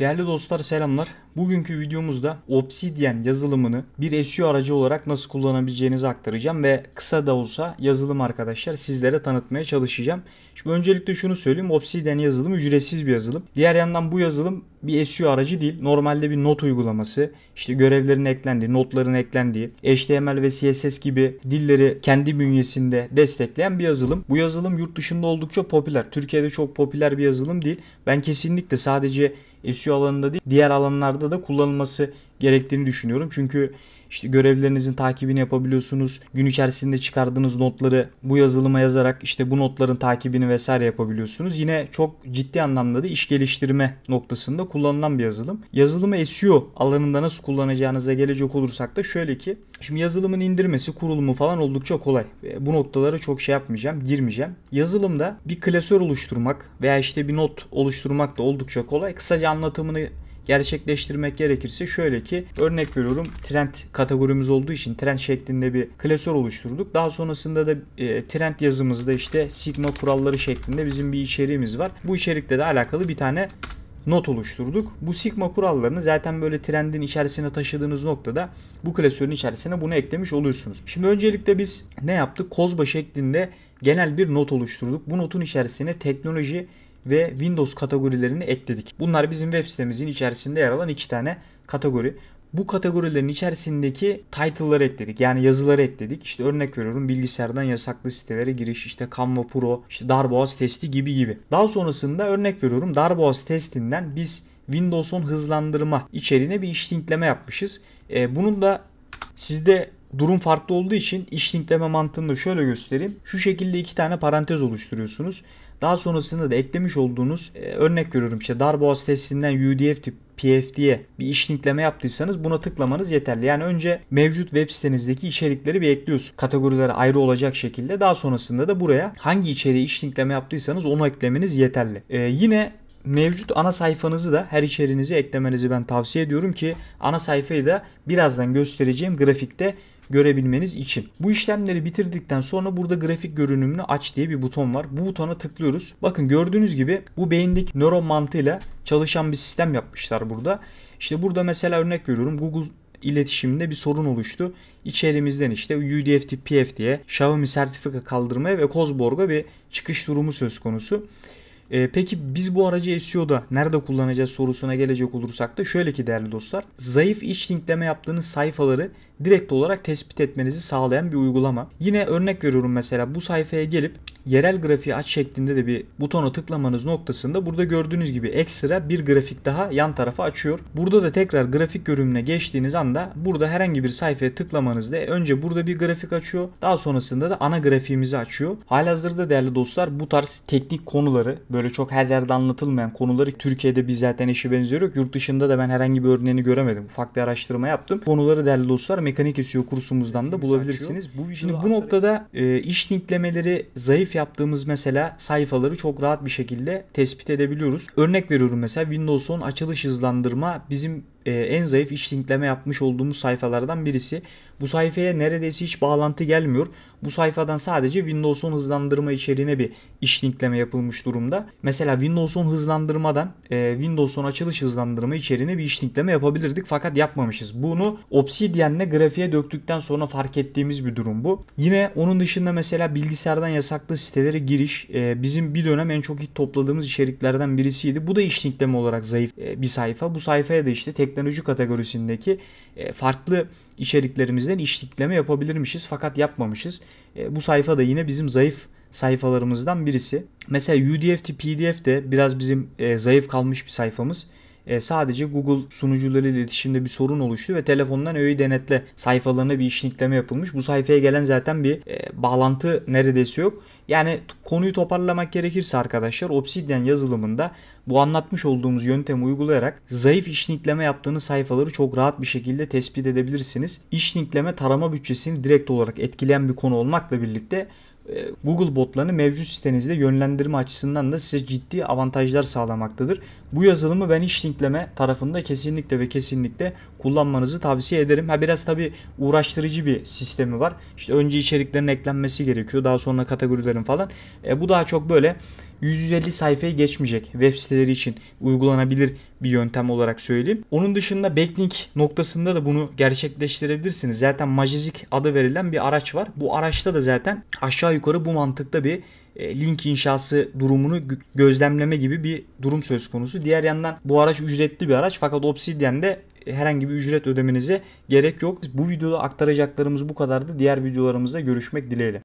Değerli dostlar selamlar. Bugünkü videomuzda Obsidian yazılımını bir SEO aracı olarak nasıl kullanabileceğinizi aktaracağım ve kısa da olsa yazılım arkadaşlar sizlere tanıtmaya çalışacağım. Şimdi öncelikle şunu söyleyeyim. Obsidian yazılımı ücretsiz bir yazılım. Diğer yandan bu yazılım bir SEO aracı değil. Normalde bir not uygulaması. işte görevlerin eklendiği, notların eklendiği, HTML ve CSS gibi dilleri kendi bünyesinde destekleyen bir yazılım. Bu yazılım yurt dışında oldukça popüler. Türkiye'de çok popüler bir yazılım değil. Ben kesinlikle sadece e, SEO alanında değil diğer alanlarda da kullanılması gerektiğini düşünüyorum. Çünkü işte görevlerinizin takibini yapabiliyorsunuz. Gün içerisinde çıkardığınız notları bu yazılıma yazarak işte bu notların takibini vesaire yapabiliyorsunuz. Yine çok ciddi anlamda da iş geliştirme noktasında kullanılan bir yazılım. Yazılımı SEO alanında nasıl kullanacağınıza gelecek olursak da şöyle ki şimdi yazılımın indirmesi, kurulumu falan oldukça kolay. E, bu noktalara çok şey yapmayacağım, girmeyeceğim. Yazılımda bir klasör oluşturmak veya işte bir not oluşturmak da oldukça kolay. Kısaca anlatımını gerçekleştirmek gerekirse şöyle ki örnek veriyorum trend kategorimiz olduğu için trend şeklinde bir klasör oluşturduk. Daha sonrasında da e, trend yazımızda işte sigma kuralları şeklinde bizim bir içeriğimiz var. Bu içerikte de alakalı bir tane not oluşturduk. Bu sigma kurallarını zaten böyle trendin içerisine taşıdığınız noktada bu klasörün içerisine bunu eklemiş oluyorsunuz. Şimdi öncelikle biz ne yaptık? Kozba şeklinde genel bir not oluşturduk. Bu notun içerisine teknoloji ve Windows kategorilerini ekledik. Bunlar bizim web sitemizin içerisinde yer alan iki tane kategori. Bu kategorilerin içerisindeki title'ları ekledik. Yani yazıları ekledik. İşte örnek veriyorum bilgisayardan yasaklı sitelere giriş, işte Canva Pro, işte Darboğaz testi gibi gibi. Daha sonrasında örnek veriyorum Darboğaz testinden biz Windows 10 hızlandırma içeriğine bir iş linkleme yapmışız. E, bunun da sizde durum farklı olduğu için iş linkleme mantığını da şöyle göstereyim. Şu şekilde iki tane parantez oluşturuyorsunuz. Daha sonrasında da eklemiş olduğunuz e, örnek görüyorum işte darboğaz testinden UDF tip PFD'ye bir işlinkleme yaptıysanız buna tıklamanız yeterli. Yani önce mevcut web sitenizdeki içerikleri bir ekliyorsun. Kategorilere ayrı olacak şekilde. Daha sonrasında da buraya hangi içeriği işlinkleme yaptıysanız onu eklemeniz yeterli. Ee, yine mevcut ana sayfanızı da her içeriğinizi eklemenizi ben tavsiye ediyorum ki ana sayfayı da birazdan göstereceğim grafikte görebilmeniz için. Bu işlemleri bitirdikten sonra burada grafik görünümünü aç diye bir buton var. Bu butona tıklıyoruz. Bakın gördüğünüz gibi bu beyindeki nöro mantığıyla çalışan bir sistem yapmışlar burada. İşte burada mesela örnek veriyorum Google iletişiminde bir sorun oluştu. İçerimizden işte UDFT, PFD'ye diye Xiaomi sertifika kaldırmaya ve Kozborg'a bir çıkış durumu söz konusu. E, peki biz bu aracı SEO'da nerede kullanacağız sorusuna gelecek olursak da şöyle ki değerli dostlar. Zayıf iç linkleme yaptığınız sayfaları direkt olarak tespit etmenizi sağlayan bir uygulama. Yine örnek veriyorum mesela bu sayfaya gelip yerel grafiği aç şeklinde de bir butona tıklamanız noktasında burada gördüğünüz gibi ekstra bir grafik daha yan tarafa açıyor. Burada da tekrar grafik görünümüne geçtiğiniz anda burada herhangi bir sayfaya tıklamanızda önce burada bir grafik açıyor. Daha sonrasında da ana grafiğimizi açıyor. Halihazırda değerli dostlar bu tarz teknik konuları böyle çok her yerde anlatılmayan konuları Türkiye'de biz zaten eşi benziyor yok. Yurt dışında da ben herhangi bir örneğini göremedim. Ufak bir araştırma yaptım. Konuları değerli dostlar mekanik esiyor kursumuzdan da bulabilirsiniz. Bu Şimdi bu noktada e, iş linklemeleri zayıf yaptığımız mesela sayfaları çok rahat bir şekilde tespit edebiliyoruz. Örnek veriyorum mesela Windows'un açılış hızlandırma bizim e, en zayıf iş linkleme yapmış olduğumuz sayfalardan birisi. Bu sayfaya neredeyse hiç bağlantı gelmiyor. Bu sayfadan sadece Windows 10 hızlandırma içeriğine bir iş linkleme yapılmış durumda. Mesela Windows 10 hızlandırmadan e, Windows 10 açılış hızlandırma içeriğine bir iş linkleme yapabilirdik fakat yapmamışız. Bunu Obsidian'le grafiğe döktükten sonra fark ettiğimiz bir durum bu. Yine onun dışında mesela bilgisayardan yasaklı sitelere giriş e, bizim bir dönem en çok hit topladığımız içeriklerden birisiydi. Bu da iş linkleme olarak zayıf e, bir sayfa. Bu sayfaya da işte tek teknoloji kategorisindeki e, farklı içeriklerimizden işlikleme yapabilirmişiz fakat yapmamışız. E, bu sayfa da yine bizim zayıf sayfalarımızdan birisi. Mesela UDFT PDF de biraz bizim e, zayıf kalmış bir sayfamız e, sadece Google sunucuları ile iletişimde bir sorun oluştu ve telefondan öğeyi denetle sayfalarına bir işlikleme yapılmış. Bu sayfaya gelen zaten bir e, bağlantı neredeyse yok. Yani konuyu toparlamak gerekirse arkadaşlar Obsidian yazılımında bu anlatmış olduğumuz yöntemi uygulayarak zayıf işnikleme yaptığınız sayfaları çok rahat bir şekilde tespit edebilirsiniz. İşnikleme tarama bütçesini direkt olarak etkileyen bir konu olmakla birlikte e, Google botlarını mevcut sitenizde yönlendirme açısından da size ciddi avantajlar sağlamaktadır. Bu yazılımı ben iş linkleme tarafında kesinlikle ve kesinlikle kullanmanızı tavsiye ederim. Ha biraz tabi uğraştırıcı bir sistemi var. İşte önce içeriklerin eklenmesi gerekiyor. Daha sonra kategorilerin falan. E, bu daha çok böyle 150 sayfayı geçmeyecek web siteleri için uygulanabilir bir yöntem olarak söyleyeyim. Onun dışında backlink noktasında da bunu gerçekleştirebilirsiniz. Zaten Magizik adı verilen bir araç var. Bu araçta da zaten aşağı yukarı bu mantıkta bir e, link inşası durumunu gözlemleme gibi bir durum söz konusu. Diğer yandan bu araç ücretli bir araç fakat Obsidian'de e, herhangi bir ücret ödemenize gerek yok. Bu videoda aktaracaklarımız bu kadardı. Diğer videolarımızda görüşmek dileğiyle.